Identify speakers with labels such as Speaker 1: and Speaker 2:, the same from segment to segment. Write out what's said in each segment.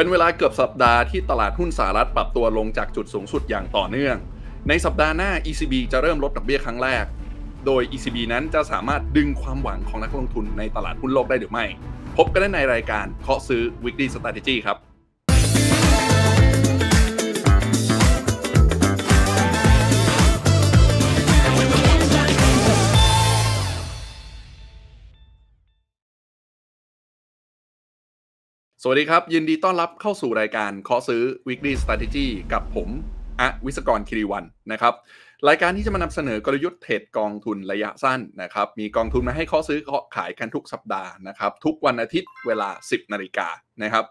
Speaker 1: เป็นเวลาเกือบสัปดาห์ที่ตลาดหุ้นสหรัฐปรับตัวลงจากจุดสูงสุดอย่างต่อเนื่อง ในสัปดาห์หน้า ECB จะเริ่มลดดอกเบี้ยครั้งแรก โดย ECB นั้นจะสามารถดึงความหวังของนักลงทุนในตลาดหุ้นโลกได้หรือไม่ พบกันได้ในรายการเคาะซื้อ Weekly Strategy ครับสวัสดีครับยินดีต้อนรับเข้าสู่รายการขอซื้อ weekly strategy กับผมอะวิศกรคิริวันนะครับ รายการที่จะมานำเสนอกลยุทธ์เทรดกองทุนระยะสั้นนะครับ มีกองทุนมาให้ข้อซื้อขายกันทุกสัปดาห์นะครับ ทุกวันอาทิตย์เวลา 10นาฬิกานะครับ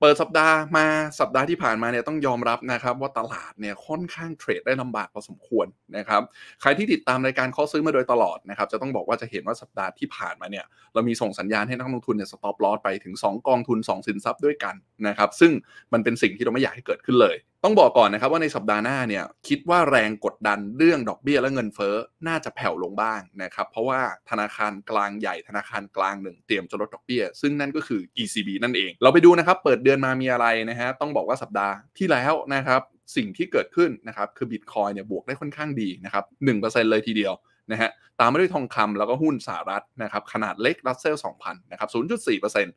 Speaker 1: เปิดสัปดาห์มาสัปดาห์ที่ผ่านมาเนี่ยต้องยอมรับนะครับว่าตลาดเนี่ยค่อนข้างเทรดได้ลำบากพอสมควรนะครับใครที่ติดตามรายการข้อซื้อมาโดยตลอดนะครับจะต้องบอกว่าจะเห็นว่าสัปดาห์ที่ผ่านมาเนี่ยเรามีส่งสัญญาณให้นักลงทุนเนี่ยสต็อปลอสไปถึง 2กองทุน2 สินทรัพย์ด้วยกันนะครับซึ่งมันเป็นสิ่งที่เราไม่อยากให้เกิดขึ้นเลยต้องบอกก่อนนะครับว่าในสัปดาห์หน้าเนี่ยคิดว่าแรงกดดันเรื่องดอกเบี้ยและเงินเฟ้อ น่าจะแผ่วลงบ้างนะครับเพราะว่าธนาคารกลางใหญ่ธนาคารกลางหนึ่งเตรียมจะลดดอกเบี้ย ซึ่งนั่นก็คือ ECB นั่นเอง เราไปดูนะครับเปิดเดือนมามีอะไรนะฮะต้องบอกว่าสัปดาห์ที่แล้วนะครับสิ่งที่เกิดขึ้นนะครับคือบิตคอยเนี่ยบวกได้ค่อนข้างดีนะครับหเลยทีเดียวนะฮะตามมาด้วยทองคำแล้วก็หุ้นสหรัฐนะครับขนาดเล็กรัสเซลสองพันนะครับศูนย์์จุดสี่เเปอรซ็นต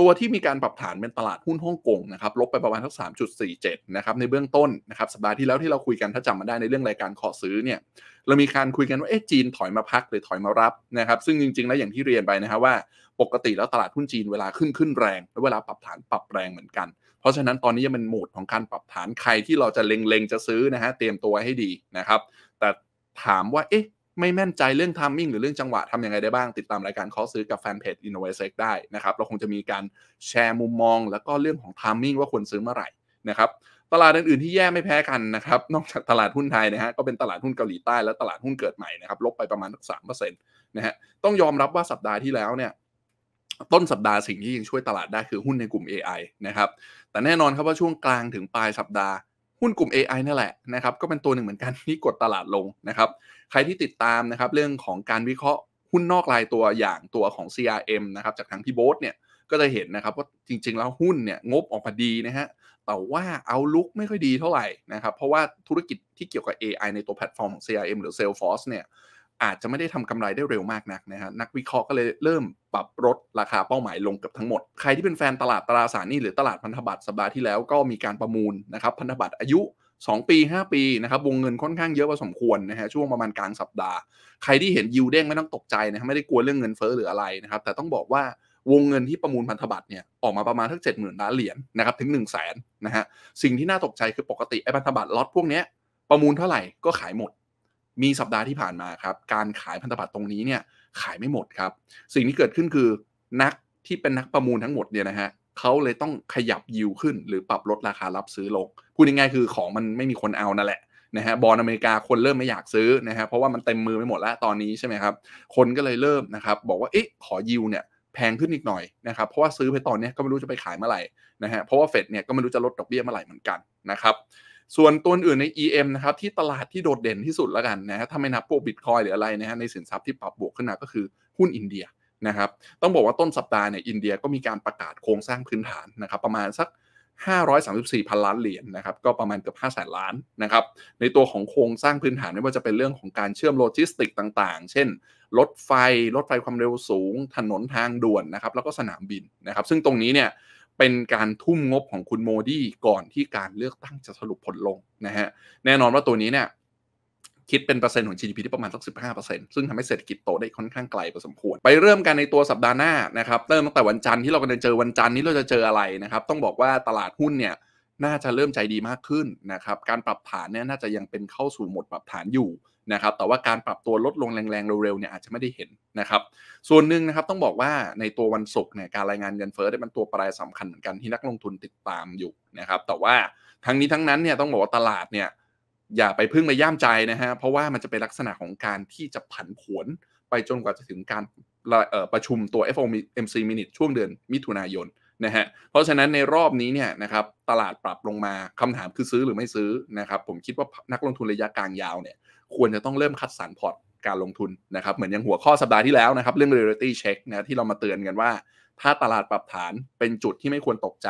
Speaker 1: ตัวที่มีการปรับฐานเป็นตลาดหุ้นฮ่องกงนะครับลบไปประมาณทั้งจ็ดนะครับในเบื้องต้นนะครับสัปดาห์ที่แล้วที่เราคุยกันถ้าจำมาได้ในเรื่องรายการขอซื้อเนี่ยเรามีการคุยกันว่าเอ๊ะจีนถอยมาพักหรือถอยมารับนะครับซึ่งจริงๆ แล้วอย่างที่เรียนไปนะฮะว่า ปกติแล้วตลาดหุ้นจีนเวลาขึ้นขึ้นแรงและเวลาปรับฐานปรับแรงเหมือนกัน เพราะฉะนั้นตอนนี้ยังเป็นโหมดของการปรับฐานใครที่เราจะเล็งๆ จะซื้อนะฮะเตรียมตัวให้ดีนะครับแต่ถามว่าเอ๊ะไม่แม่นใจเรื่องทามมิ่งหรือเรื่องจังหวะทำยังไงได้บ้างติดตามรายการคอซื้อกับแฟนเพจ i n n o v a t e ได้นะครับ เราคงจะมีการแชร์มุมมอง แล้วก็เรื่องของทามมิ่งว่าควรซื้อเมื่อไหร่นะครับตลาดอื่นๆที่แย่ไม่แพ้กันนะครับนอกจากตลาดหุ้นไทยนะฮะก็เป็นตลาดหุ้นเกาหลีใต้ และตลาดหุ้นเกิดใหม่นะครับลบไปประมาณสกสามเปอร์เซ็นต์นะฮะต้องยอมรับว่าสัปดาห์ที่แล้วเนี่ยต้นสัปดาห์สิ่งที่ยังช่วยตลาดได้คือหุ้นในกลุ่ม AI นะครับแต่แน่นอนครับว่าช่วงกลางถึงปลายสัปดาห์หุ้นกลุ่ม AI นั่นแหละนะครับก็เป็นตัวหนึ่งเหมือนกันที่กดตลาดลงนะครับ ใครที่ติดตามนะครับเรื่องของการวิเคราะห์หุ้นนอกรายตัวอย่างตัวของ CRM นะครับจากทางพี่โบ๊ทเนี่ยก็จะเห็นนะครับว่าจริง ๆ แล้วหุ้นเนี่ยงบออกมาดีนะฮะแต่ว่าเอาลุกไม่ค่อยดีเท่าไหร่นะครับเพราะว่าธุรกิจที่เกี่ยวกับ AI ในตัวแพลตฟอร์มของ CRM หรือ Salesforce เนี่ยอาจจะไม่ได้ทำกำไรได้เร็วมาก นักนะฮะนักวิเคราะห์ก็เลยเริ่มปรับลดราคาเป้าหมายลงกับทั้งหมด ใครที่เป็นแฟนตลาดตราสารนี้ หรือตลาดพันธบัตรสัปดาห์ที่แล้วก็มีการประมูลนะครับพันธบัตรอายุ 2 ปี 5 ปีนะครับวงเงินค่อนข้างเยอะพอสมควรนะฮะช่วงประมาณกลางสัปดาห์ใครที่เห็นยิวเด้งไม่ต้องตกใจนะไม่ได้กลัวเรื่องเงินเฟ้อ หรืออะไรนะครับแต่ต้องบอกว่าวงเงินที่ประมูลพันธบัตรเนี่ยออกมาประมาณทั้งเจ็ดหมื่นล้านเหรียญนะครับถึง1นึ่งแสนนะฮะสิ่งที่น่าตกใจคือปกติไอ้พันธบัตรล็อตพวกนี้ประมูลเท่าไหร่ก็ขายหมดมีสัปดาห์ที่ผ่านมาครับการขายพันธบัตรตรงนี้เนี่ยขายไม่หมดครับสิ่งที่เกิดขึ้นคือนักที่เป็นนักประมูลทั้งหมดเนี่ยนะฮะเขาเลยต้องขยับยิวขึ้น หรือปรับลดราคารับซื้อลงพูดง่ายๆคือของมันไม่มีคนเอานั่นแหละนะฮะบอลอเมริกาคนเริ่มไม่อยากซื้อนะฮะเพราะว่ามันเต็มมือไปหมดแล้วตอนนี้ใช่ไหมครับคนก็เลยเริ่มนะครับบอกว่าเอ๊ะขอยิวเนี่ยแพงขึ้นอีกหน่อยนะครับเพราะว่าซื้อไปตอนนี้ก็ไม่รู้จะไปขายเมื่อไหร่นะฮะเพราะว่าเฟดเนี่ยก็ไม่รู้จะลดดอกเบี้ยเมื่อไหร่เหมือนกันนะครับส่วนตัวอื่นใน EM นะครับที่ตลาดที่โดดเด่นที่สุดแล้วกันนะฮะถ้าไม่นับพวกบิตคอยหรืออะไรนะฮะในสินทรัพย์ที่ปรับบวกขึ้นมาก็คือหุ้นอินเดียนะครับต้องบอกว่าต้นสัปดาห์เนี่ยอินเดียก็มีการประกาศโครงสร้างพื้นฐานนะครับ ประมาณสัก 534พันล้านเหรียญนนะครับก็ประมาณเกือบ5แสนล้านนะครับในตัวของโครงสร้างพื้นฐานไม่ว่าจะเป็นเรื่องของการเชื่อมโลจิสติกต่าง ๆ เช่นรถไฟรถไฟความเร็วสูง ถนนทางด่วนนะครับแล้วก็สนามบินนะครับซึ่งตรงนี้เนี่ยเป็นการทุ่มงบของคุณโมดีก่อนที่การเลือกตั้งจะสรุปผลลงนะฮะแน่นอนว่าตัวนี้เนี่ย คิดเป็นเปอร์เซ็นต์ของ GDP ที่ประมาณสัก15%ซึ่งทำให้เศรษฐกิจโตได้ค่อนข้างไกลพอสมควร ไปเริ่มกันในตัวสัปดาห์หน้านะครับ เริ่มตั้งแต่วันจันทร์ที่เรากำลังเจอวันจันทร์นี้เราจะเจออะไรนะครับต้องบอกว่าตลาดหุ้นเนี่ยน่าจะเริ่มใจดีมากขึ้นนะครับ การปรับฐานเนี่ยน่าจะยังเป็นเข้าสู่หมดปรับฐานอยู่นะครับ แต่ว่าการปรับตัวลดลงแรงๆ เร็วๆเนี่ยอาจจะไม่ได้เห็นนะครับ ส่วนหนึ่งนะครับต้องบอกว่าในตัววันศุกร์เนี่ยการรายงานเงินเฟ้อได้เป็นตัวปลายสำคัญเหมือนกันที่นักลงทุนติดตามอยู่นะครับ แต่ว่าทั้งนี้ทั้งนั้นเนี่ยต้องบอกว่าตลาดเนี่ยอย่าไปพึ่งไปย่ามใจนะฮะ เพราะว่ามันจะเป็นลักษณะของการที่จะผันผวนไปจนกว่าจะถึงการประชุมตัว FOMC minute ช่วงเดือนมิถุนายนนะฮะ เพราะฉะนั้นในรอบนี้เนี่ยนะครับตลาดปรับลงมาคำถามคือซื้อหรือไม่ซื้อนะครับผมคิดว่านักลงทุนระยะกลางยาวเนี่ยควรจะต้องเริ่มคัดสรรพอร์ต การลงทุนนะครับเหมือนอย่างหัวข้อสัปดาห์ที่แล้วนะครับเรื่อง reality check นะที่เรามาเตือนกันว่า ถ้าตลาดปรับฐานเป็นจุดที่ไม่ควรตกใจ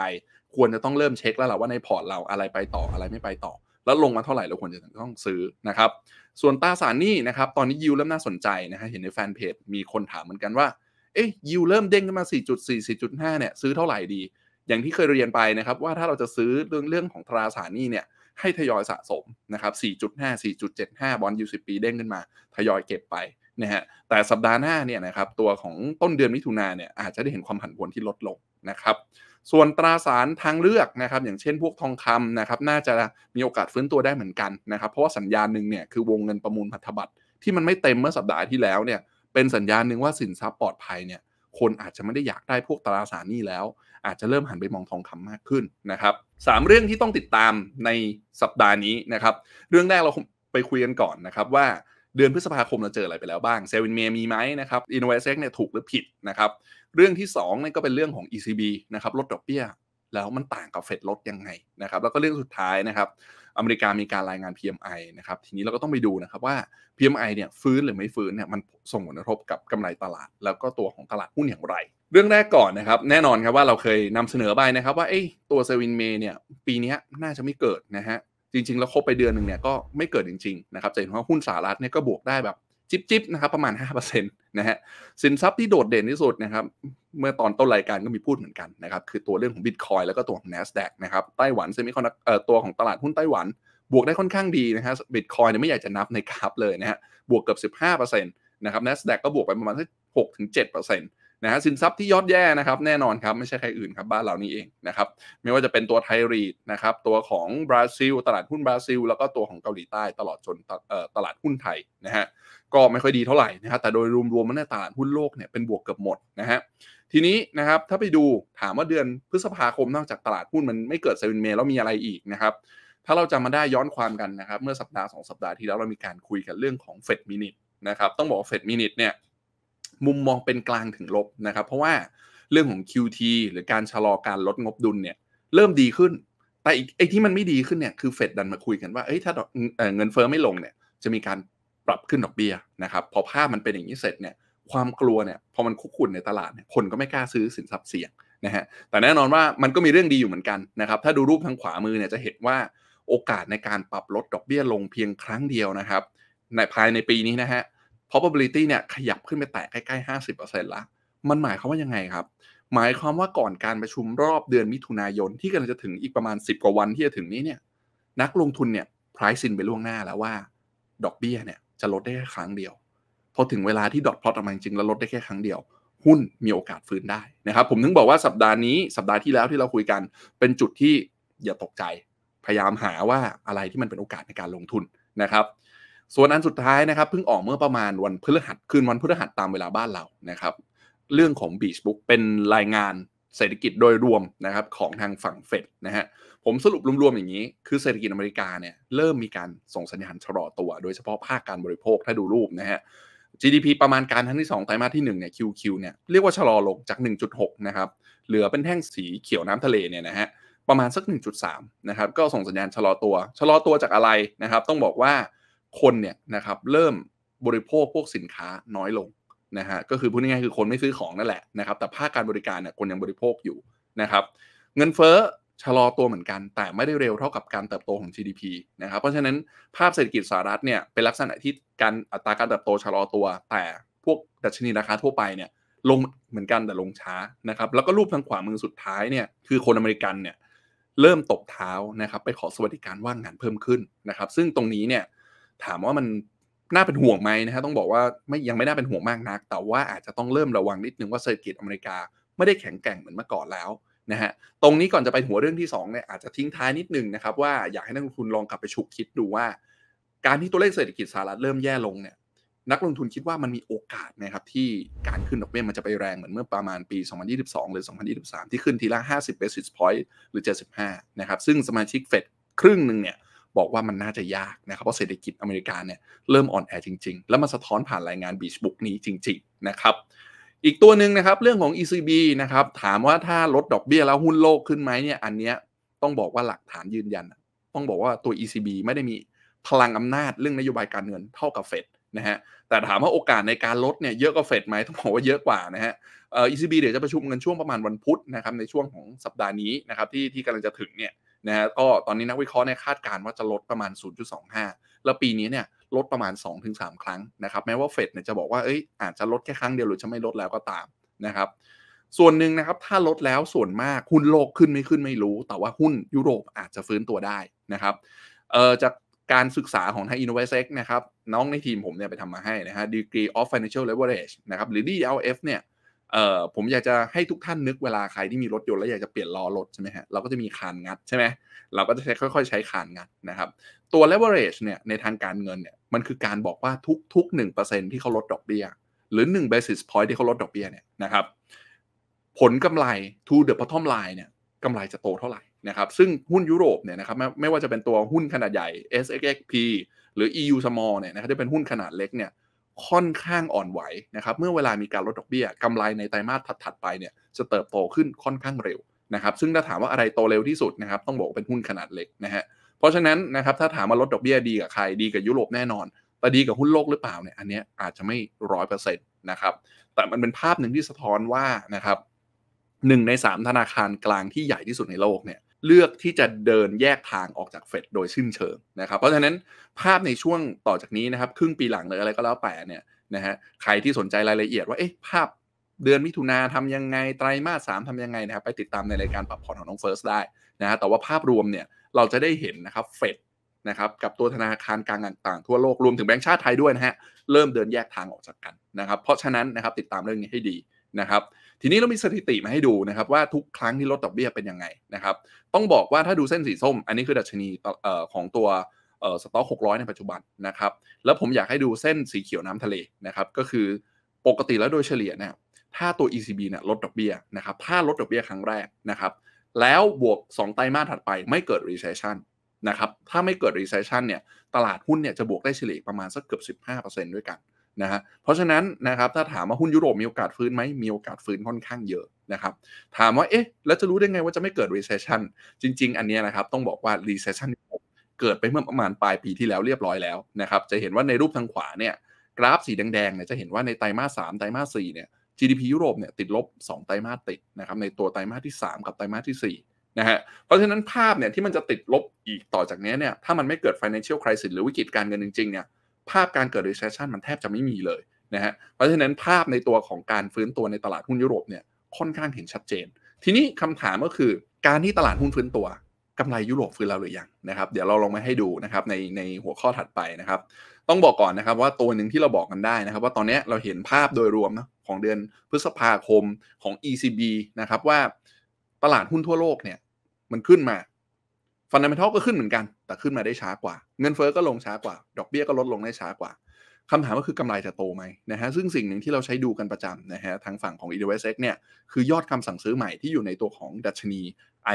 Speaker 1: ควรจะต้องเริ่มเช็คแล้วแหระว่าในพอร์ตเราอะไรไปต่ออะไรไม่ไปต่อ แล้วลงมาเท่าไหร่เราควรจะต้องซื้อนะครับส่วนตราสารนี้นะครับ ตอนนี้ยิวเริ่มน่าสนใจนะฮะเห็นในแฟนเพจมีคนถามเหมือนกันว่าเอ๊ยยิวเริ่มเด้งขึ้นมา 4.4 4.5เนี่ยซื้อเท่าไหร่ดี อย่างที่เคยเรียนไปนะครับว่าถ้าเราจะซื้อเรื่องเรื่องของตราสารนี้เนี่ยให้ทยอยสะสมนะครับ 4.5 4.75 บอลยูสิปีเด้งขึ้นมา ทยอยเก็บไปนะฮะ แต่สัปดาห์หน้าเนี่ยนะครับตัวของต้นเดือนมิถุนาเนี่ยอาจจะได้เห็นความผันผวนที่ลดลงนะครับ ส่วนตราสารทางเลือกนะครับอย่างเช่นพวกทองคำนะครับน่าจะมีโอกาสฟื้นตัวได้เหมือนกันนะครับเพราะว่าสัญญาณหนึ่งเนี่ยคือวงเงินประมูลพันธบัตรที่มันไม่เต็มเมื่อสัปดาห์ที่แล้วเนี่ยเป็นสัญญาณหนึ่งว่าสินทรัพย์ปลอดภัยเนี่ยคนอาจจะไม่ได้อยากได้พวกตราสารนี้แล้วอาจจะเริ่มหันไปมองทองคำมากขึ้นนะครับสเรื่องที่ต้องติดตามในสัปดาห์นี้นะครับ เรื่องแรกเราไปคุยกันก่อนนะครับว่าเดือนพฤษภาคมเราเจออะไรไปแล้วบ้างเซเว่นเมยมีไหมนะครับอินเวสเซ็กเนี่ยถูกหรือผิดนะครับ เรื่องที่2นี่ก็เป็นเรื่องของ ECB นะครับลดดอกเบี้ย แล้วมันต่างกับเฟดลดยังไงนะครับ แล้วก็เรื่องสุดท้ายนะครับอเมริกามีการรายงาน PMI นะครับ ทีนี้เราก็ต้องไปดูนะครับว่า PMI เนี่ยฟื้นหรือไม่ฟื้นเนี่ยมันส่งผลกระทบกับกำไรตลาดแล้วก็ตัวของตลาดหุ้นอย่างไร เรื่องแรกก่อนนะครับแน่นอนครับว่าเราเคยนำเสนอไปนะครับ ว่าไอ้ตัวเซวินเมย์เนี่ยปีนี้น่าจะไม่เกิดนะฮะจริงๆ แล้วครบไปเดือนหนึ่งเนี่ยก็ไม่เกิดจริงๆนะครับจะเห็นว่าหุ้นสหรัฐเนี่ยก็บวกได้แบบจิบจิบนะครับประมาณ5%นะฮะ สินทรัพย์ที่โดดเด่นที่สุดนะครับ เมื่อตอนต้นรายการก็มีพูดเหมือนกันนะครับ คือตัวเรื่องของ Bitcoin แล้วก็ตัวของ n a s d a กนะครับไต้หวันเซมิคอนเอ่อตัวของตลาดหุ้นไต้หวัน บวกได้ค่อนข้างดีนะฮะบิตคอยเนี่ยไม่อยากจะนับในกราฟเลยนะฮะ บวกเกือบ15%นะครับ NASDAQ ก็บวกไปประมาณสัก6-7%นะฮะ สินทรัพย์ที่ยอดแย่นะครับ แน่นอนครับไม่ใช่ใครอื่นครับบ้านเรานี่เองนะครับ ไม่ว่าจะเป็นตัวไทยรีดนะครับตัวของบราซิลตลาดหุ้นบราซิลแล้วก็ตัวของเกาหลีใต้ตลอดจนตลาดหุ้นไทยนะฮะก็ไม่ค่อยดีเท่าไหร่นะครับแต่โดยรวมๆมันในตลาดหุ้นโลกเนี่ยเป็นบวกเกือบหมดนะฮะทีนี้นะครับถ้าไปดูถามว่าเดือนพฤษภาคมนอกจากตลาดหุ้นมันไม่เกิดเซเว่นเมย์แล้วมีอะไรอีกนะครับ ถ้าเราจำมาได้ย้อนความกันนะครับเมื่อสัปดาห์ 2 สัปดาห์ที่แล้วเรามีการคุยกันเรื่องของเฟดมินิทนะครับต้องบอกว่าเฟดมินิทเนี่ยมุมมองเป็นกลางถึงลบนะครับ เพราะว่าเรื่องของ QT หรือการชะลอการลดงบดุลเนี่ยเริ่มดีขึ้น แต่ไอ้ที่มันไม่ดีขึ้นเนี่ยคือเฟดดันมาคุยกันว่าเอ้ยถ้าเงินเฟ้อไม่ลงเนี่ยจะมีการปรับขึ้นดอกเบี้ยนะครับ พอภาพมันเป็นอย่างนี้เสร็จเนี่ยความกลัวเนี่ย พอมันคุกคุนในตลาดเนี่ยคนก็ไม่กล้าซื้อสินทรัพย์เสี่ยงนะฮะแต่แน่นอนว่ามันก็มีเรื่องดีอยู่เหมือนกันนะครับถ้าดูรูปทางขวามือเนี่ยจะเห็นว่าโอกาสในการปรับลดดอกเบี้ยลงเพียงครั้งเดียวนะครับ ในภายในปีนี้นะฮะ probability เนี่ยขยับขึ้นไปแตะใกล้ๆ50%ละมันหมายความว่ายังไงครับหมายความว่าก่อนการประชุมรอบเดือนมิถุนายนที่กำลังจะถึงอีกประมาณ 10กว่าวัน ที่จะถึงนี้เนี่ยนักลงทุนเนี่ย price in ไปล่วงหน้าแล้วว่าดอกเบี้ยเนี่ยจะลดได้แค่ครั้งเดียวพอถึงเวลาที่ดอทพลอตออกมาจริงแล้วลดได้แค่ครั้งเดียวหุ้นมีโอกาสฟื้นได้นะครับผมถึงบอกว่าสัปดาห์นี้ สัปดาห์ที่แล้วที่เราคุยกัน เป็นจุดที่อย่าตกใจ พยายามหาว่าอะไรที่มันเป็นโอกาสในการลงทุนนะครับ ส่วนอันสุดท้ายนะครับเพิ่งออกเมื่อประมาณวันพฤหัสคืนวันพฤหัสตามเวลาบ้านเรานะครับ เรื่องของ Beach Book เป็นรายงานเศรษฐกิจโดยรวมนะครับของทางฝั่งเฟดนะฮะผมสรุปรวมๆอย่างนี้คือเศรษฐกิจอเมริกาเนี่ยเริ่มมีการส่งสัญญาณชะลอตัว โดยเฉพาะภาคการบริโภคถ้าดูรูปนะฮะ GDP ประมาณการทั้งที่2ไตรมาสที่1เนี่ย QQ เนี่ยเรียกว่าชะลอลงจาก 1.6นะครับเหลือเป็นแท่งสีเขียวน้ำทะเลเนี่ยนะฮะประมาณสัก 1.3นะครับก็ส่งสัญญาณชะลอตัวชะลอตัวจากอะไรนะครับต้องบอกว่าคนเนี่ยนะครับเริ่มบริโภคพวกสินค้าน้อยลงนะฮะก็คือพูดง่ายๆคือคนไม่ซื้อของนั่นแหละนะครับแต่ภาคการบริการเนี่ยคนยังบริโภคอยู่นะครับเงินเฟ้อชะลอตัวเหมือนกันแต่ไม่ได้เร็วเท่ากับการเติบโตของ GDP นะครับเพราะฉะนั้นภาพเศรษฐกิจสหรัฐเนี่ยเป็นลักษณะที่การอัตราการเติบโตชะลอตัว แต่พวกดัชนีราคาทั่วไปเนี่ยลงเหมือนกันแต่ลงช้านะครับแล้วก็รูปทางขวามือสุดท้ายเนี่ยคือคนอเมริกันเนี่ยเริ่มตบเท้านะครับไปขอสวัสดิการว่างงานเพิ่มขึ้นนะครับ ซึ่งตรงนี้เนี่ยถามว่ามันน่าเป็นห่วงไหมนะฮะต้องบอกว่าไม่ยังไม่น่าเป็นห่วงมากนัก แต่ว่าอาจจะต้องเริ่มระวังนิดนึงว่าเศรษฐกิจอเมริกาไม่ได้แข็งแกร่งเหมือนเมื่อก่อนแล้วนะฮะตรงนี้ก่อนจะไปหัวเรื่องที่2เนี่ยอาจจะทิ้งท้ายนิดนึงนะครับว่าอยากให้นักลงทุนลองกลับไปฉุกคิดดูว่าการที่ตัวเลขเศรษฐกิจสหรัฐเริ่มแย่ลงเนี่ยนักลงทุนคิดว่ามันมีโอกาสนะครับที่การขึ้นดอกเบี้ยมันจะไปแรงเหมือนเมื่อประมาณปี 2022หรือ 2023 ที่ขึ้นทีละ 50 basis point หรือ 75 นะครับซึ่งสมาชิกเฟดครึ่งหนึ่งเนี่ยบอกว่ามันน่าจะยากนะครับเพราะเศรษฐกิจอเมริกาเนี่ยเริ่มอ่อนแอจริงๆ แล้วมันสะท้อนผ่านรายงานบีชบุ๊กนี้จริงๆนะครับอีกตัวหนึ่งนะครับเรื่องของ ECB นะครับถามว่าถ้าลดดอกเบี้ยแล้วหุ้นโลกขึ้นไหมเนี่ยอันเนี้ยต้องบอกว่าหลักฐานยืนยัน ต้องบอกว่าตัว ECB ไม่ได้มีพลังอำนาจเรื่องนโยบายการเงินเท่ากับเฟดนะฮะแต่ถามว่าโอกาสในการลดเนี่ยเยอะกว่าเฟดไหมต้องบอกว่าเยอะกว่านะฮะเอ่อ ECB เดี๋ยวจะประชุมกันช่วงประมาณวันพุธนะครับในช่วงของสัปดาห์นี้นะครับที่ที่กำลังจะถึงเนี่ยนะฮะก็ตอนนี้นักวิเคราะห์เนี่ยคาดการณ์ว่าจะลดประมาณ 0.25 แล้วปีนี้เนี่ยลดประมาณ 2-3 ครั้งนะครับ แม้ว่าเฟดเนี่ยจะบอกว่าเอ้ยอาจจะลดแค่ครั้งเดียวหรือจะไม่ลดแล้วก็ตามนะครับส่วนหนึ่งนะครับถ้าลดแล้วส่วนมาก หุ้นโลกขึ้นไม่ขึ้นไม่รู้ แต่ว่าหุ้นยุโรปอาจจะฟื้นตัวได้นะครับเอ่อจากการศึกษาของทาง Innovex นะครับน้องในทีมผมเนี่ยไปทำมาให้นะฮะ Degree of Financial Leverage นะครับหรือ DLF เนี่ยเอ่อผมอยากจะให้ทุกท่านนึกเวลาใครที่มีรถยนต์ แล้วอยากจะเปลี่ยนล้อรถใช่ไหมฮะเราก็จะมีคานงัดใช่ไหมเราก็จะใช้ค่อยๆใช้คานงัดนะครับ ตัว leverage เนี่ยในทางการเงินเนี่ยมันคือการบอกว่าทุก ๆ 1%ที่เขาลดดอกเบี้ย หรือ 1 basis point ที่เขาลดดอกเบี้ยเนี่ยนะครับ ผลกำไร to the bottom line เนี่ยกำไรจะโตเท่าไหร่นะครับซึ่งหุ้นยุโรปเนี่ยนะครับไม่ไม่ว่าจะเป็นตัวหุ้นขนาดใหญ่ SXP หรือ EU Small เนี่ยนะครับจะเป็นหุ้นขนาดเล็กเนี่ยค่อนข้างอ่อนไหวนะครับเมื่อเวลามีการลดดอกเบี้ยกำไรในไตรมาสถัดๆไปเนี่ยจะเติบโตขึ้นค่อนข้างเร็วนะครับซึ่งถ้าถามว่าอะไรโตเร็วที่สุดนะครับ ต้องบอกเป็นหุ้นขนาดเล็กนะฮะเพราะฉะนั้นนะครับถ้าถามว่าลดดอกเบี้ยดีกับใครดีกับยุโรปแน่นอนแต่ดีกับหุ้นโลกหรือเปล่าเนี่ย อันนี้อาจจะไม่ร้อยเปอร์เซ็นต์นะครับแต่มันเป็นภาพหนึ่งที่สะท้อนว่านะครับหนึ่งในสามธนาคารกลางที่ใหญ่ที่สุดในโลกเนี่ยเลือกที่จะเดินแยกทางออกจากเฟดโดยสิ้นเชิงนะครับ เพราะฉะนั้นภาพในช่วงต่อจากนี้นะครับครึ่งปีหลังหรืออะไรก็แล้วแต่เนี่ยนะฮะใครที่สนใจรายละเอียดว่าเอ๊ะภาพเดือนมิถุนาทำยังไงไตรมาสสามทำยังไงนะครับ ไปติดตามในรายการปรับพอร์ตของน้องเฟิร์สได้นะฮะแต่ว่าภาพรวมเนี่ยเราจะได้เห็นนะครับเฟดนะครับกับตัวธนาคารกลางต่าง ๆ ทั่วโลก รวมถึงแบงก์ชาติไทยด้วยนะฮะเริ่มเดินแยกทางออกจากกันนะครับ เพราะฉะนั้นนะครับติดตามเรื่องนี้ให้ดีนะครับทีนี้เรามีสถิติมาให้ดูนะครับว่าทุกครั้งที่ลดดอกเบี้ยเป็นยังไงนะครับต้องบอกว่าถ้าดูเส้นสีส้ม อันนี้คือดัชนีของตัวสต็อก 600 ในปัจจุบันนะครับแล้วผมอยากให้ดูเส้นสีเขียวน้ำทะเลนะครับก็คือปกติแล้วโดยเฉลี่ยเนี่ยถ้าตัว ECB เนี่ยลดดอกเบี้ยนะครับถ้าลดดอกเบี้ยครั้งแรกนะครับแล้วบวก 2 ไตรมาสถัดไปไม่เกิด recession นะครับถ้าไม่เกิด recession เนี่ยตลาดหุ้นเนี่ยจะบวกได้เฉลี่ยประมาณสักเกือบ 15%ด้วยกันนะฮะเพราะฉะนั้นนะครับถ้าถามว่าหุ้นยุโรปมีโอกาสฟื้นไหมมีโอกาสฟื้นค่อนข้างเยอะนะครับถามว่าเอ๊ะแล้วจะรู้ได้ไงว่าจะไม่เกิด recession จริง ๆ อันนี้นะครับต้องบอกว่า recession เกิดไปเมื่อประมาณปลายปีที่แล้วเรียบร้อยแล้วนะครับจะเห็นว่าในรูปทางขวาเนี่ยกราฟสีแดงๆเนี่ยจะเห็นว่าในไตรมาสสามไตรมาสสี่เนี่ย GDP ยุโรปเนี่ยติดลบ 2 ไตรมาสติดนะครับในตัวไตรมาสที่ 3 กับไตรมาสที่4นะฮะเพราะฉะนั้นภาพเนี่ยที่มันจะติดลบอีกต่อจากนี้เนี่ยถ้ามันไม่เกิด financial crisis หรือวิกฤตการเงินจริงๆเนี่ยภาพการเกิด recession มันแทบจะไม่มีเลยนะฮะ เพราะฉะนั้นภาพในตัวของการฟื้นตัวในตลาดหุ้นยุโรปเนี่ย ค่อนข้างเห็นชัดเจน ทีนี้คำถามก็คือการที่ตลาดหุ้นฟื้นตัวกำไรยุโรปฟื้นแล้วหรือยังนะครับ เดี๋ยวเราลงมาให้ดูนะครับในในหัวข้อถัดไปนะครับ ต้องบอกก่อนนะครับว่าตัวหนึ่งที่เราบอกกันได้นะครับ ว่าตอนนี้เราเห็นภาพโดยรวมนะของเดือนพฤษภาคมของ ECB นะครับว่าตลาดหุ้นทั่วโลกเนี่ย มันขึ้นมาฟันดัมเบทัลก็ขึ้นเหมือนกัน แต่ขึ้นมาได้ช้ากว่า เงินเฟอ้อก็ลงช้ากว่า ดอกเบี้ยก็ลดลงได้ช้ากว่า คำถามก็คือกำไรจะโตไหมนะฮะ ซึ่งสิ่งหนึ่งที่เราใช้ดูกันประจำนะฮะ ทางฝั่งของ e d w s x เนี่ยคือยอดคำสั่งซื้อใหม่ที่อยู่ในตัวของดัชนี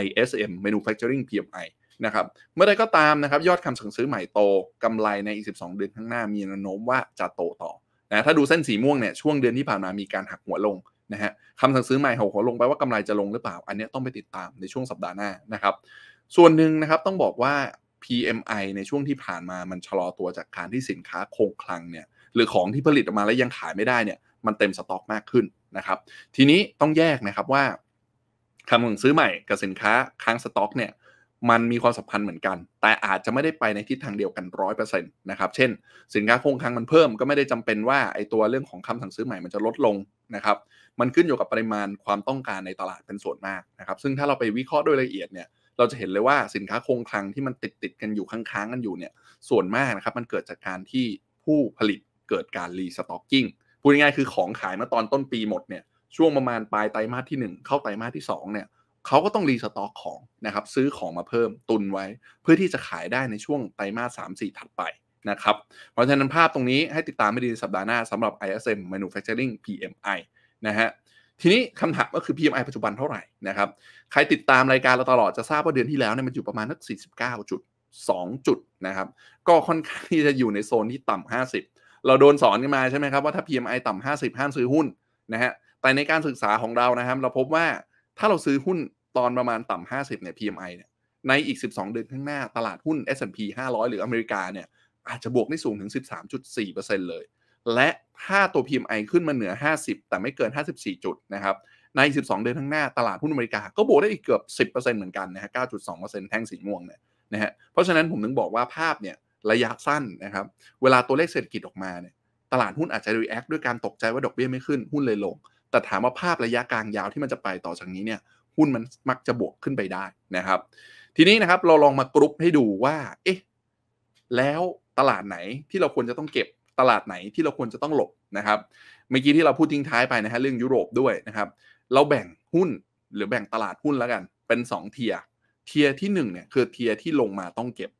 Speaker 1: ISM Manufacturing PMI นะครับเมื่อใดก็ตามนะครับยอดคำสั่งซื้อใหม่โตกำไรในอีก12เดือนข้างหน้ามีแนวโน้มว่าจะโตต่อนะถ้าดูเส้นสีม่วงเนี่ยช่วงเดือนที่ผ่านมามีการหักหัวลงนะฮะคำสั่งซื้อใหม่หักวลงไป ว่ากำไรจะลงหรือเปล่า อันนี้ต้องไปติดตามในช่วงสัปดาห์หน้านะครับส่วนหนึ่งนะครับต้องบอกว่า PMI ในช่วงที่ผ่านมามันชะลอตัวจากการที่สินค้าคงคลังเนี่ยหรือของที่ผลิตออกมาแล้วยังขายไม่ได้เนี่ยมันเต็มสต็อก มากขึ้นนะครับ ทีนี้ต้องแยกนะครับว่าคำสั่งซื้อใหม่กับสินค้าค้างสต็อก เนี่ย มันมีความสัมพันธ์เหมือนกัน แต่อาจจะไม่ได้ไปในทิศทางเดียวกันร้อยเปอร์เซ็นต์นะครับเช่น สินค้าคงคลังมันเพิ่มก็ไม่ได้จำเป็นว่าไอตัวเรื่องของคำสั่งซื้อใหม่มันจะลดลงนะครับ มันขึ้นอยู่กับปริมาณความต้องการในตลาดเป็นส่วนมากนะครับซึ่งถ้าเราไปวิเคราะห์โดยละเอียดเนี่ยเราจะเห็นเลยว่าสินค้าคงคลัง ที่มันติดติดกันอยู่ค้างๆกันอยู่เนี่ยส่วนมากนะครับมันเกิดจากการที่ผู้ผลิตเกิดการรีสต็อกกิ้งพูดง่ายๆคือของขายมาตอนต้นปีหมดเนี่ยช่วงประมาณปลายไตรมาสที่ 1 เข้าไตรมาสที่2เนี่ยเขาก็ต้องรีสต็อกของนะครับซื้อของมาเพิ่มตุนไว้ เพื่อที่จะขายได้ในช่วงไตรมาส3 4 ถัดไปนะครับเพราะฉะนั้นภาพตรงนี้ ให้ติดตามไปดีในสัปดาห์หน้าสำหรับ ISM Manufacturing PMI นะฮะทีนี้คำถามก็คือ PMI ปัจจุบันเท่าไหร่นะครับ ใครติดตามรายการเราตลอดจะทราบว่าเดือนที่แล้วเนี่ยมันอยู่ประมาณนัก49จุด2จุดนะครับ ก็ค่อนข้างที่จะอยู่ในโซนที่ต่ำ 50 เราโดนสอนกันมาใช่ไหมครับว่าถ้า PMI ต่ำ50 ห้ามซื้อหุ้นนะฮะ แต่ในการศึกษาของเรานะครับเราพบว่าถ้าเราซื้อหุ้นตอนประมาณต่ำ 50เนี่ย PMI เนี่ย ในอีก 12 เดือนข้างหน้าตลาดหุ้น S&P 500หรืออเมริกาเนี่ยอาจจะบวกได้สูงถึง13.4%เลยและถ้าตัว PMI ขึ้นมาเหนือ 50 แต่ไม่เกิน 54 จุดนะครับ ใน 12เดือนข้างหน้า ตลาดหุ้นอเมริกา ก็บวกได้อีกเกือบ 10%เหมือนกันนะฮะ 9.2%แท่งสีม่วงเนี่ยนะฮะ เพราะฉะนั้นผมถึงบอกว่าภาพเนี่ยระยะสั้นนะครับ เวลาตัวเลขเศรษฐกิจออกมาเนี่ยตลาดหุ้นอาจจะรีแอคด้วยการตกใจว่าดอกเบี้ยไม่ขึ้นหุ้นเลยลง แต่ถามว่าภาพระยะกลางยาวที่มันจะไปต่อจากนี้เนี่ยหุ้นมันมักจะบวกขึ้นไปได้นะครับ ทีนี้นะครับเราลองมากรุ๊ปให้ดูว่าเอ๊ะแล้วตลาดไหนที่เราควรจะต้องเก็บตลาดไหนที่เราควรจะต้องหลบนะครับ เมื่อกี้ที่เราพูดทิ้งท้ายไปนะฮะเรื่องยุโรปด้วยนะครับ เราแบ่งหุ้น หรือแบ่งตลาดหุ้นแล้วกันเป็น2เทียเทียที่1เนี่ยคือเทียที่ลงมาต้องเก็บ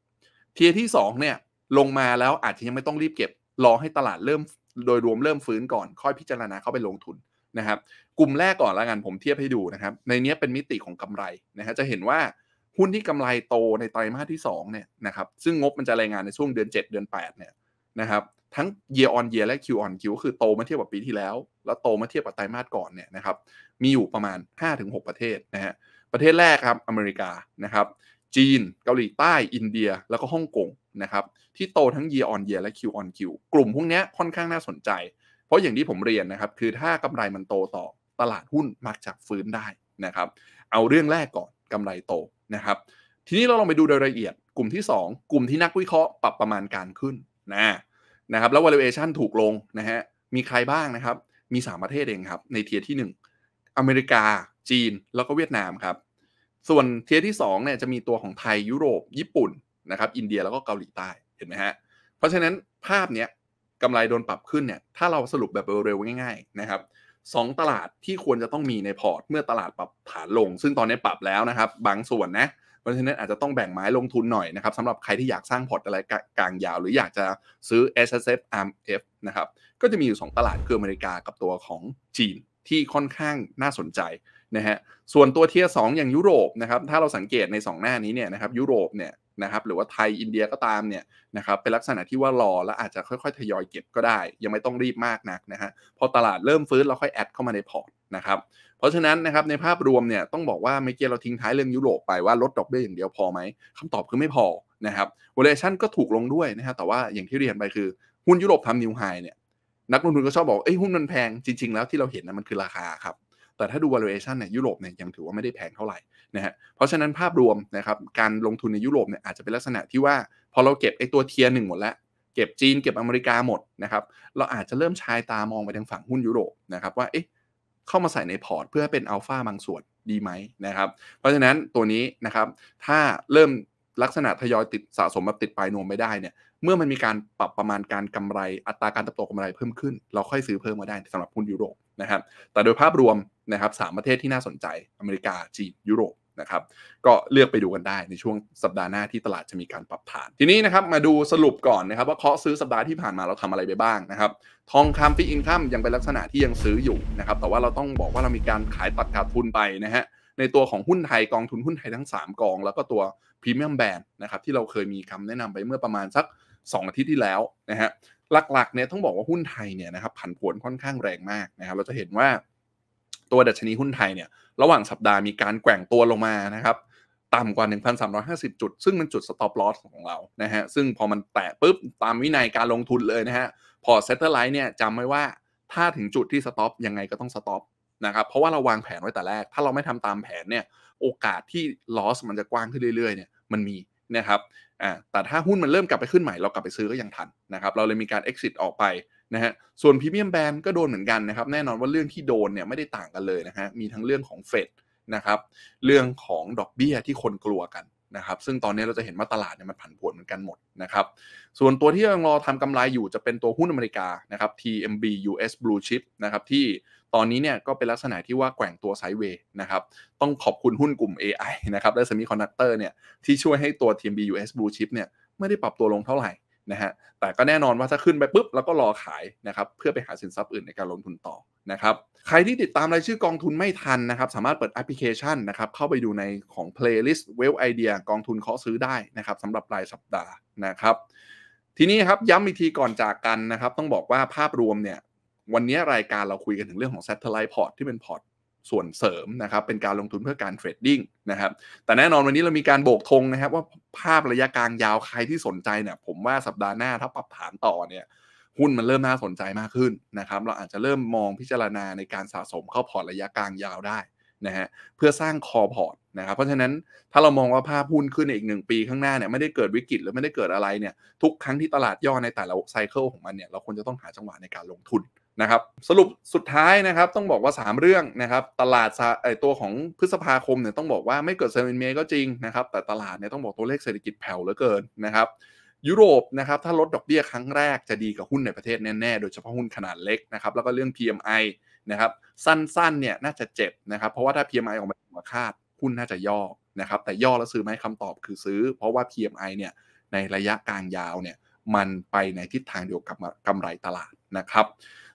Speaker 1: เทียที่2เนี่ยลงมาแล้วอาจจะยังไม่ต้องรีบเก็บรอให้ตลาดเริ่มโดยรวมเริ่มฟื้นก่อนค่อยพิจารณาเข้าไปลงทุนนะครับ กลุ่มแรกก่อนละกันผมเทียบให้ดูนะครับ ในนี้เป็นมิติของกำไรนะฮะจะเห็นว่าหุ้นที่กำไรโตในไตรมาสที่2เนี่ยนะครับซึ่งงบมันจะรายงานในช่วงเดือน 7 เดือน8เนี่ยนะครับทั้ง year on year และ Q on Q ก็คือโตมาเทียบกับปีที่แล้ว แล้ว โตมาเทียบกับไตรมาสก่อนเนี่ยนะครับมีอยู่ประมาณ 5-6 ประเทศนะฮะประเทศแรกครับอเมริกานะครับจีน เกาหลีใต้ อินเดียแล้วก็ฮ่องกงนะครับที่โตทั้ง year on year และ Q on Q กลุ่มพวกนี้ค่อนข้างน่าสนใจ เพราะอย่างที่ผมเรียนนะครับคือถ้ากำไรมันโตต่อตลาดหุ้นมักจะฟื้นได้นะครับเอาเรื่องแรกก่อนกำไรโตนะครับทีนี้เราลองไปดูโดยละเอียด กลุ่มที่ 2 กลุ่มที่นักวิเคราะห์ปรับประมาณการขึ้นนะนะครับแล้ว valuation ถูกลงนะฮะมีใครบ้างนะครับ มี 3 ประเทศเองครับ ในเทียที่ 1 อเมริกาจีน แล้วก็เวียดนามครับส่วนเทียที่2เนี่ยจะมีตัวของไทยยุโรปญี่ปุ่นนะครับอินเดียแล้วก็เกาหลีใต้เห็นไหมฮะเพราะฉะนั้นภาพเนี้ยกำไรโดนปรับขึ้นเนี่ยถ้าเราสรุปแบบเร็วๆ ง่ายๆนะครับสตลาดที่ควรจะต้องมีในพอร์ต เมื่อตลาดปรับฐานลง ซึ่งตอนนี้ปรับแล้วนะครับ บางส่วนนะเพราะฉะนั้นอาจจะต้องแบ่งไม้ลงทุนหน่อยนะครับสำหรับใครที่อยากสร้างพอร์ตอะไรกลางยาวหรืออยากจะซื้อ S S F R M F นะครับก็จะมีอยู่2ตลาดคืออเมริกากับตัวของจีนที่ค่อนข้างน่าสนใจนะฮะส่วนตัวเทียสองอย่างยุโรปนะครับถ้าเราสังเกตใน 2 หน้านี้เนี่ยนะครับยุโรปเนี่ยนะครับหรือว่าไทยอินเดียก็ตามเนี่ยนะครับเป็นลักษณะที่ว่ารอแล้วอาจจะค่อยๆ ทยอยเก็บก็ได้ ยังไม่ต้องรีบมากนักนะฮะพอตลาดเริ่มฟื้นเราค่อยแอดเข้ามาในพอร์ตนะครับ เพราะฉะนั้นนะครับในภาพรวมเนี่ยต้องบอกว่าเมื่อกี้เราทิ้งท้ายเรื่องยุโรปไปว่าลดดอกเบี้ยอย่างเดียวพอไหมคำตอบคือไม่พอนะครับวอลเลชั่นก็ถูกลงด้วยนะฮะแต่ว่าอย่างที่เรียนไปคือหุ้นยุโรปทำนิวไฮเนี่ยนักลงทุนก็ชอบบอกเอ้ยหุ้นมันแพงจริงๆแล้วที่เราเห็นนะมันคือราคาครับแต่ถ้าดู valuation เนี่ยยุโรปเนี่ยยังถือว่าไม่ได้แพงเท่าไหร่นะฮะเพราะฉะนั้นภาพรวมนะครับการลงทุนในยุโรปเนี่ยอาจจะเป็นลักษณะที่ว่า พอเราเก็บไอ้ตัวเทียร์หนึ่งหมดแล้ว เก็บจีนเก็บอเมริกาหมดนะครับเราอาจจะเริ่มชายตามองไปทางฝั่งหุ้นยุโรปนะครับว่าเอ๊ะเข้ามาใส่ในพอร์ตเพื่อเป็นอัลฟาบางส่วนดีไหมนะครับเพราะฉะนั้นตัวนี้นะครับถ้าเริ่มลักษณะทยอยติดสะสมแบบติดปลายนวมไม่ได้เนี่ยเมื่อมันมีการปรับประมาณการกำไรอัตราการเติบโตกำไรเพิ่มขึ้นเราค่อยซื้อเพิ่มมาได้สำหรับหุ้นยุโรปนะครับแต่โดยภาพรวมนะครับสประเทศที่น่าสนใจอเมริกาจีนยุโรปนะครับก็เลือกไปดูกันได้ในช่วงสัปดาห์หน้าที่ตลาดจะมีการปรับฐานทีนี้นะครับมาดูสรุปก่อนนะครับ ว่าเคาะซื้อสัปดาห์ที่ผ่านมาเราทำอะไรไปบ้างนะครับ ทองคำฟิอินคัมยังเป็นลักษณะที่ยังซื้ออยู่นะครับแต่ว่าเราต้องบอกว่าเรามีการขายตัดขาดทุนไปนะฮะในตัวของหุ้นไทยกองทุนหุ้นไทยทั้ง 3 กอง แล้วก็ตัวพรีเมียมแบนด์นะครับที่เราเคยมีคำแนะนำไปเมื่อประมาณสัก2 อาทิตย์ที่แล้วนะฮะหลักๆเนี่ยต้องบอกว่าหุ้นไทยเนี่ยนะครับผันผวนค่อนข้างแรงมากนะครับเราจะเห็นว่าตัวดัชนีหุ้นไทยเนี่ย ระหว่างสัปดาห์มีการแกว่งตัวลงมานะครับต่ำกว่า 1,350 จุด ซึ่งมันจุด stop loss ของเรานะฮะซึ่งพอมันแตะปุ๊บ ตามวินัยการลงทุนเลยนะฮะพอเซตเตอร์ไลท์เนี่ยจำไว้ว่าถ้าถึงจุดที่ stop ยังไงก็ต้อง stop นะครับเพราะว่าเราวางแผนไว้แต่แรกถ้าเราไม่ทำตามแผนเนี่ยโอกาสที่ loss มันจะกว้างขึ้นเรื่อยๆเนี่ยมันมีนะครับอ่าแต่ถ้าหุ้นมันเริ่มกลับไปขึ้นใหม่เรากลับไปซื้อก็ยังทันนะครับ เราเลยมีการ exit ออกไปนะฮะส่วนพรีเมียมแบนด์ก็โดนเหมือนกันนะครับแน่นอนว่าเรื่องที่โดนเนี่ยไม่ได้ต่างกันเลยนะฮะมีทั้งเรื่องของเฟดนะครับเรื่องของดอกเบี้ยที่คนกลัวกันนะครับซึ่งตอนนี้เราจะเห็นว่าตลาดเนี่ยมันผันผวนเหมือนกันหมดนะครับส่วนตัวที่ยังรอทำกำไรอยู่จะเป็นตัวหุ้นอเมริกานะครับ TMB US Blue Chip นะครับที่ตอนนี้เนี่ยก็เป็นลักษณะที่ว่าแกว่งตัวไซด์เวย์นะครับต้องขอบคุณหุ้นกลุ่ม AI นะครับและ Semiconductor เนี่ยที่ช่วยให้ตัว TMB US Blue Chip เนี่ยไม่ได้ปรับตัวลงเท่าไหร่นะฮะแต่ก็แน่นอนว่าถ้าขึ้นไปปุ๊บแล้วก็รอขายนะครับเพื่อไปหาสินทรัพย์อื่นในการลงทุนต่อนะครับใครที่ติดตามรายชื่อกองทุนไม่ทันนะครับ สามารถเปิดแอปพลิเคชันนะครับเข้าไปดูในของ playlist well idea กองทุนเคาะซื้อได้นะครับสำหรับรายสัปดาห์นะครับทีนี้ครับย้ำอีกทีก่อนจากกันนะครับต้องบอกว่าภาพรวมเนี่ยวันนี้รายการเราคุยกันถึงเรื่องของ Satellite Port ที่เป็นพอร์ตส่วนเสริมนะครับเป็นการลงทุนเพื่อการเทรดดิ้งนะครับ แต่แน่นอนวันนี้เรามีการโบกธงนะครับว่าภาพระยะกลางยาวใครที่สนใจเนี่ย ผมว่าสัปดาห์หน้าถ้าปรับฐานต่อเนี่ยหุ้นมันเริ่มน่าสนใจมากขึ้นนะครับ เราอาจจะเริ่มมองพิจารณาในการสะสมเข้าพอร์ตระยะกลางยาวได้นะฮะ เพื่อสร้างคอพอร์ตนะครับ เพราะฉะนั้นถ้าเรามองว่าภาพหุ้นขึ้นอีกหนึ่งปีข้างหน้าเนี่ยไม่ได้เกิดวิกฤตหรือไม่ได้เกิดอะไรเนี่ยทุกครั้งที่ตลาดย่อในแต่ละไซเคิลของมันเนี่ยเราควรจะต้องหาจังหวะในการลงทุนนะครับสรุปสุดท้ายนะครับต้องบอกว่า 3 เรื่องนะครับตลาดตัวของพฤษภาคมเนี่ยต้องบอกว่าไม่เกิดเซมินเมก็จริงนะครับแต่ตลาดเนี่ยต้องบอกตัวเลขเศรษฐกิจแผ่วเหลือเกินนะครับยุโรปนะครับถ้าลดดอกเบี้ยครั้งแรกจะดีกับหุ้นในประเทศแน่ ๆ โดยเฉพาะหุ้นขนาดเล็กนะครับแล้วก็เรื่อง PMI นะครับสั้นๆเนี่ยน่าจะเจ็บนะครับเพราะว่าถ้า PMI ออกมาเินคาดหุ้นน่าจะย่อนะครับแต่ย่อแล้วซื้อไหมคำตอบคือซื้อ เพราะว่า PMI เนี่ยในระยะกลางยาวเนี่ยมันไปในทิศทางเดียวกับกำไรตลาดนะครับ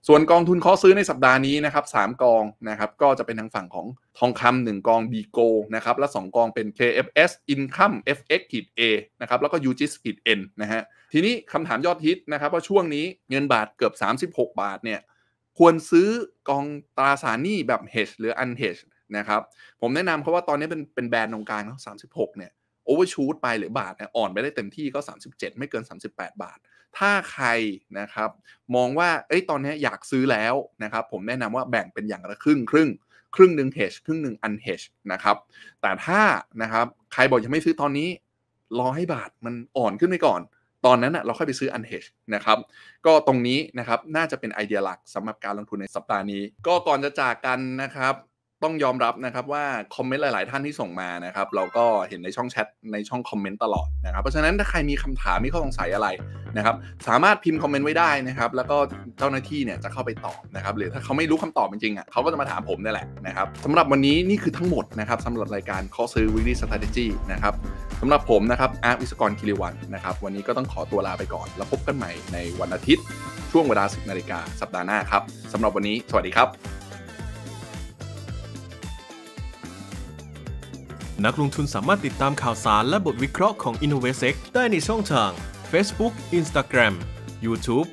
Speaker 1: ส่วนกองทุนเคาะซื้อในสัปดาห์นี้นะครับสกองนะครับก็จะเป็นทางฝั่งของทองคำหนึ่งกองีโกนะครับและ 2กองเป็น KFS Income FX ขีด A นะครับแล้วก็ UGIS ขีด N นะฮะทีนี้คำถามยอดฮิตนะครับว่าช่วงนี้เงินบาทเกือบ 36 บาทเนี่ยควรซื้อกองตราสารหนี้แบบ hedge หรือ unhedge นะครับผมแนะนำเขาว่าตอนนี้เป็นเป็นแบรนด์ตรงกลางเนาะหกเนี่ยโอเวอร์ชูตไปหรือบาทเนี่ยอ่อนไปได้เต็มที่ก็ 37 ไม่เกิน 38 บาทถ้าใครนะครับ มองว่าเอ้ยตอนนี้อยากซื้อแล้วนะครับ ผมแนะนำว่าแบ่งเป็นอย่างละครึ่งครึ่ง ครึ่งหนึ่ง hedge ครึ่งหนึ่ง unhedge นะครับแต่ถ้านะครับใครบอกยังไม่ซื้อตอนนี้รอให้บาทมันอ่อนขึ้นไปก่อน ตอนนั้นนะเราค่อยไปซื้อ unhedge นะครับก็ตรงนี้นะครับน่าจะเป็นไอเดียหลักสำหรับการลงทุนในสัปดาห์นี้ก็ก่อนจะจากกันนะครับต้องยอมรับนะครับว่าคอมเมนต์หลาย ๆ ท่านที่ส่งมานะครับเราก็เห็นในช่องแชทในช่องคอมเมนต์ตลอดนะครับเพราะฉะนั้นถ้าใครมีคำถามมีข้อสงสัยอะไรนะครับสามารถพิมพ์คอมเมนต์ไว้ได้นะครับแล้วก็เจ้าหน้าที่เนี่ยจะเข้าไปตอบนะครับหรือถ้าเขาไม่รู้คำตอบจริงๆอ่ะเขาก็จะมาถามผมนี่แหละนะครับสำหรับวันนี้นี่คือทั้งหมดนะครับสำหรับรายการข้อซื้อวิล k l y สตร a t จี้นะครับสำหรับผมนะครับอาร์วิศกรคิริวันนะครับวันนี้ก็ต้องขอตัวลาไปก่อน แล้วพบกันใหม่ในวันอาทิตย์ช่วงเวลา10นาฬิกาสัปดาห์หน้าครับสำหรับวันนี้สวัสดีครับนักลงทุนสามารถติดตามข่าวสารและบทวิเคราะห์ของ InnovSec ได้ในช่องทาง Facebook Instagram YouTube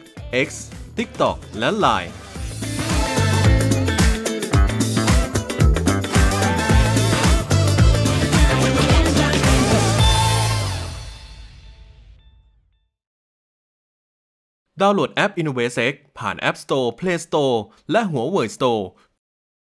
Speaker 1: X TikTok และ Line ดาวน์โหลดแอป InnovSec ผ่าน App Store Play Store และ Huawei Store